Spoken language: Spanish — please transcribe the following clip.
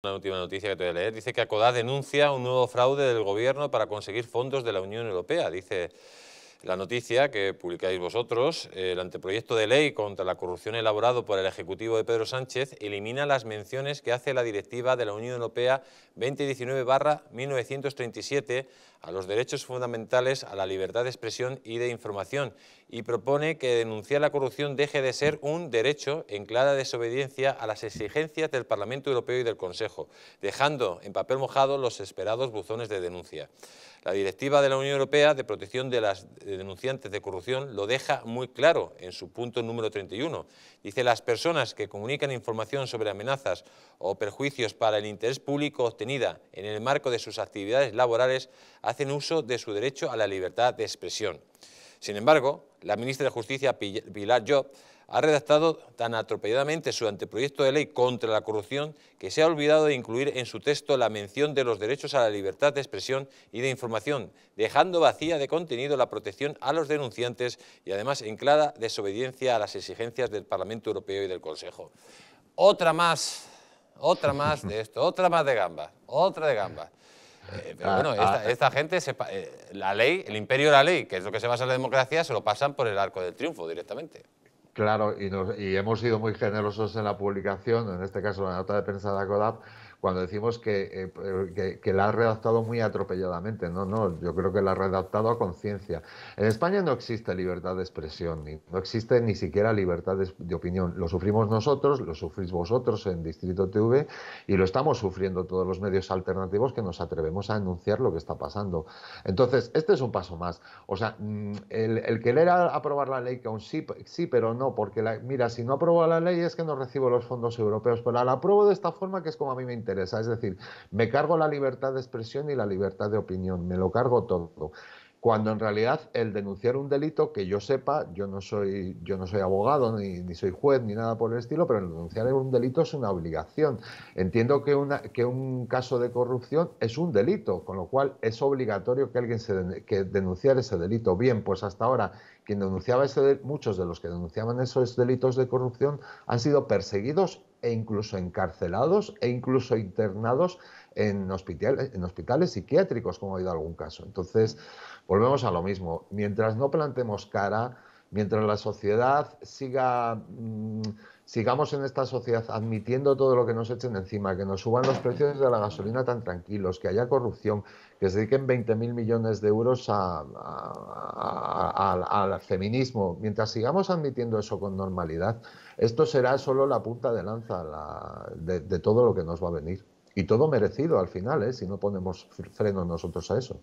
Una última noticia que te voy a leer. Dice que Acodá denuncia un nuevo fraude del gobierno para conseguir fondos de la Unión Europea. Dice la noticia que publicáis vosotros, eh, el anteproyecto de ley contra la corrupción elaborado por el Ejecutivo de Pedro Sánchez elimina las menciones que hace la Directiva de la Unión Europea 2019-1937 a los derechos fundamentales a la libertad de expresión y de información y propone que denunciar la corrupción deje de ser un derecho en clara desobediencia a las exigencias del Parlamento Europeo y del Consejo, dejando en papel mojado los esperados buzones de denuncia. La directiva de la Unión Europea de protección de las denunciantes de corrupción lo deja muy claro en su punto número 31. Dice, las personas que comunican información sobre amenazas o perjuicios para el interés público obtenida en el marco de sus actividades laborales hacen uso de su derecho a la libertad de expresión. Sin embargo, la ministra de Justicia Pilar Job ha redactado tan atropelladamente su anteproyecto de ley contra la corrupción que se ha olvidado de incluir en su texto la mención de los derechos a la libertad de expresión y de información, dejando vacía de contenido la protección a los denunciantes y además en clara desobediencia a las exigencias del Parlamento Europeo y del Consejo. Otra más, otra más de esto, otra más de gamba, otra de gamba. Eh, pero ah, bueno, esta, ah. gente, eh, la ley, el imperio de la ley, que es lo que se basa en la democracia, se lo pasan por el arco del triunfo directamente. Claro, y, hemos sido muy generosos en la publicación, en este caso la nota de prensa de CODAP, cuando decimos eh, eh, que, la ha redactado muy atropelladamente. No, no, yo creo que la ha redactado a conciencia. En España no existe libertad de expresión, ni, no existe ni siquiera libertad de, opinión. Lo sufrimos nosotros, lo sufrís vosotros en Distrito TV y lo estamos sufriendo todos los medios alternativos que nos atrevemos a enunciar lo que está pasando. Entonces, este es un paso más. O sea, mm, el, el querer aprobar la ley que aún sí, sí pero no, porque la, mira, si no apruebo la ley es que no recibo los fondos europeos, pero la apruebo de esta forma que es como a mí me interesa es decir, me cargo la libertad de expresión y la libertad de opinión, me lo cargo todo cuando en realidad el denunciar un delito, que yo sepa, yo no soy, yo no soy abogado, ni, soy juez, ni nada por el estilo, pero el denunciar un delito es una obligación. Entiendo que, que un caso de corrupción es un delito, con lo cual es obligatorio que alguien se que denunciar ese delito. Bien, pues hasta ahora quien denunciaba ese muchos de los que denunciaban esos delitos de corrupción han sido perseguidos e incluso encarcelados e incluso internados en hospitales, en hospitales psiquiátricos, como ha habido algún caso. Entonces, volvemos a lo mismo. Mientras no plantemos cara, Mientras la sociedad siga, mm, sigamos en esta sociedad admitiendo todo lo que nos echen encima, que nos suban los precios de la gasolina tan tranquilos, que haya corrupción, que se dediquen 20.000 millones de euros a, al feminismo, mientras sigamos admitiendo eso con normalidad, esto será solo la punta de lanza de, de todo lo que nos va a venir. Y todo merecido al final, ¿eh? si no ponemos freno nosotros a eso.